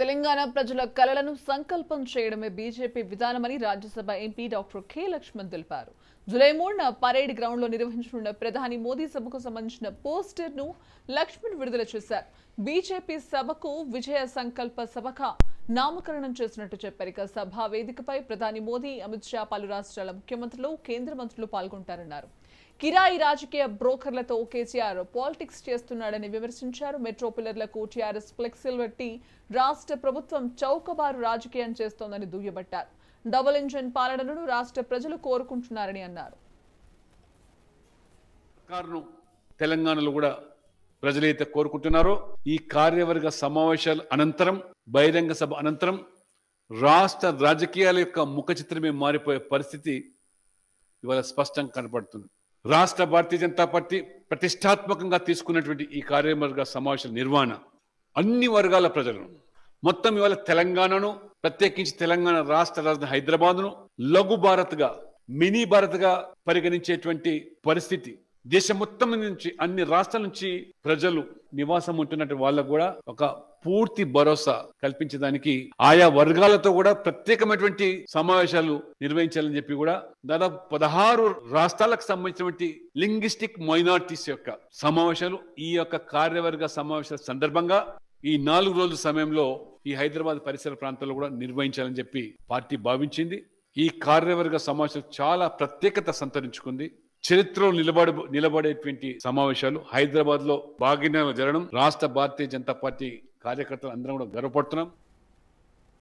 తెలంగాణ ప్రజల కలలను సంకల్పం చేయడమే బీజేపీ విధానమని Rajya Sabha MP doctor K Laxman తెలిపారు జులై మూడున పరేడ్ గ్రౌండ్ లో నిర్వహించనున్న ప్రధాని మోదీ సభకు సంబంధించిన పోస్టర్ ను లక్ష్మణ్ విడుదల చేశారు బీజేపీ సభకు విజయ సంకల్ప సభగా నామకరణం చేసినట్టు చెప్పారు ఇక సభా వేదికపై ప్రధాని మోదీ అమిత్ షా పలు రాష్ట్రాల ముఖ్యమంత్రులు కేంద్ర మంత్రులు పాల్గొంటారన్నారు కిరాయి రాజకీయ బ్రోకర్లతో కేసీఆర్ పాలిటిక్స్ చేస్తున్నాడని విమర్శించారు మెట్రోపిల్లర్లకు టీఆర్ఎస్ ఫ్లెక్సీలు పెట్టి రాష్ట్ర ప్రభుత్వం చౌకబారు రాజకీయం చేస్తోందని దుయ్యబట్టారు డబుల్ ఇంజన్ పాలనను రాష్ట్ర ప్రజలు కోరుకుంటున్నారని అన్నారు తెలంగాణలో కూడా ప్రజలైతే కోరుకుంటున్నారో ఈ కార్యవర్గ సమావేశాల అనంతరం బహిరంగ సభ అనంతరం రాష్ట్ర రాజకీయాల యొక్క ముఖ చిత్రమే మారిపోయే పరిస్థితి ఇవాళ స్పష్టంగా కనపడుతుంది రాష్ట్ర భారతీయ జనతా పార్టీ ప్రతిష్టాత్మకంగా తీసుకున్నటువంటి ఈ కార్యవర్గ సమావేశాల నిర్వహణ అన్ని వర్గాల ప్రజలను మొత్తం ఇవాళ తెలంగాణను ప్రత్యేకించి తెలంగాణ రాష్ట్ర రాజధాని హైదరాబాద్ను లఘు గా మినీ భారత్గా పరిగణించేటువంటి పరిస్థితి దేశం మొత్తం నుంచి అన్ని రాష్ట్రాల నుంచి ప్రజలు నివాసం ఉంటున్నట్టు వాళ్ళకు కూడా ఒక పూర్తి భరోసా కల్పించడానికి ఆయా వర్గాలతో కూడా ప్రత్యేకమైనటువంటి సమావేశాలు నిర్వహించాలని చెప్పి కూడా దాదాపు పదహారు రాష్ట్రాలకు సంబంధించినటువంటి లింగిస్టిక్ మైనార్టీస్ యొక్క సమావేశాలు ఈ యొక్క కార్యవర్గ సమావేశాల సందర్భంగా ఈ నాలుగు రోజుల సమయంలో ఈ హైదరాబాద్ పరిసర ప్రాంతాల్లో కూడా నిర్వహించాలని చెప్పి పార్టీ భావించింది ఈ కార్యవర్గ సమావేశం చాలా ప్రత్యేకత సంతరించుకుంది చరిత్రలో నిలబడి నిలబడేటువంటి సమావేశాలు హైదరాబాద్ లో భాగ్యంగా జరగడం రాష్ట్ర భారతీయ జనతా పార్టీ కార్యకర్తలు అందరం కూడా గర్వపడుతున్నాం